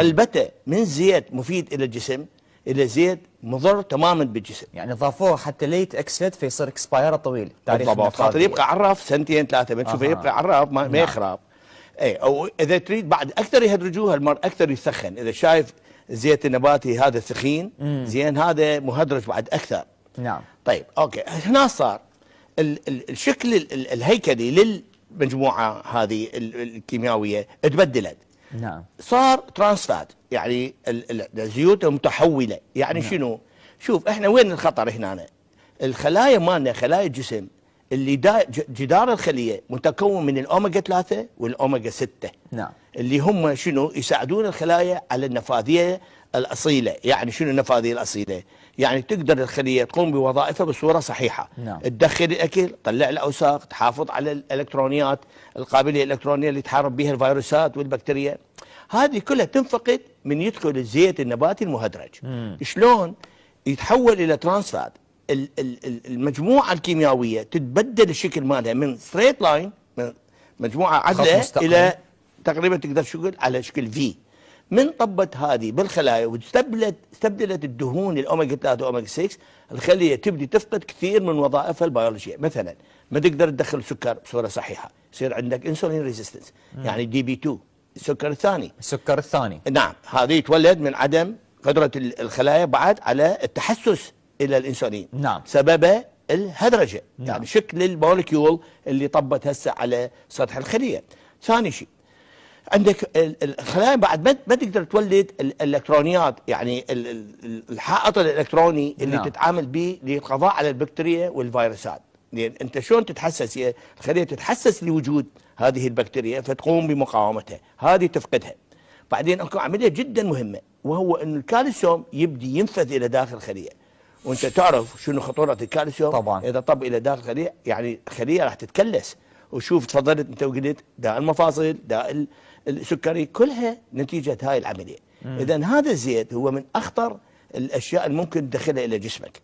البتة من زيت مفيد إلى الجسم إلى زيت مضر تماما بالجسم يعني ضافوه حتى ليت يتأكسد فيصير اكسباير طويل تاريخ خاطر يبقى الرف سنتين ثلاثة ما تشوفه يبقى عراف ما, نعم. ما يخرب اي او اذا تريد بعد اكثر يهدرجوها المرء اكثر يسخن اذا شايف الزيت النباتي هذا ثخين زين هذا مهدرج بعد اكثر نعم طيب اوكي هنا صار ال ال الشكل ال الهيكلي للمجموعه هذه الكيميائيه تبدلت نعم صار ترانس فات يعني الزيوت المتحوله يعني نعم. شنو شوف احنا وين الخطر هنا الخلايا مالنا خلايا الجسم اللي دا جدار الخليه متكون من الاوميجا 3 والاوميجا 6 نعم اللي هم شنو يساعدون الخلايا على النفاذيه الاصيله يعني شنو النفاذيه الاصيله يعني تقدر الخليه تقوم بوظائفها بصوره صحيحه نعم. تدخل الاكل تطلع الاوساخ تحافظ على الالكترونيات القابليه الالكترونيه اللي تحارب بها الفيروسات والبكتيريا هذه كلها تنفقد من يدخل الزيت النباتي المهدرج مم. شلون يتحول الى ترانس فات المجموعه الكيميائيه تتبدل الشكل مالها من ستريت لاين من مجموعه عدله الى تقريبا تقدر تقول على شكل في من طبت هذه بالخلايا واستبدلت استبدلت الدهون الاوميجا 3 واوميجا 6 الخليه تبدي تفقد كثير من وظائفها البيولوجيه مثلا ما تقدر تدخل سكر بصوره صحيحه يصير عندك انسولين ريزيستنس يعني دي بي 2 السكر الثاني السكر الثاني نعم هذه يتولد من عدم قدره الخلايا بعد على التحسس الى الانسولين نعم سببه الهدرجه نعم. يعني شكل المولكيول اللي طبت هسه على سطح الخليه ثاني شيء عندك الخلايا بعد ما تقدر تولد الالكترونيات يعني الحائط الالكتروني اللي نعم. تتعامل به للقضاء على البكتيريا والفيروسات لان يعني انت شلون تتحسس الخليه تتحسس لوجود هذه البكتيريا فتقوم بمقاومتها هذه تفقدها بعدين اكو عمليه جدا مهمه وهو ان الكالسيوم يبدي ينفذ الى داخل الخليه وانت تعرف شنو خطوره الكالسيوم طبعا اذا طب الى داخل الخليه يعني الخليه راح تتكلس وشوف تفضلت انت وقلت داء المفاصل داء السكري كلها نتيجه هاي العمليه اذا هذا الزيت هو من اخطر الاشياء اللي ممكن تدخلها الى جسمك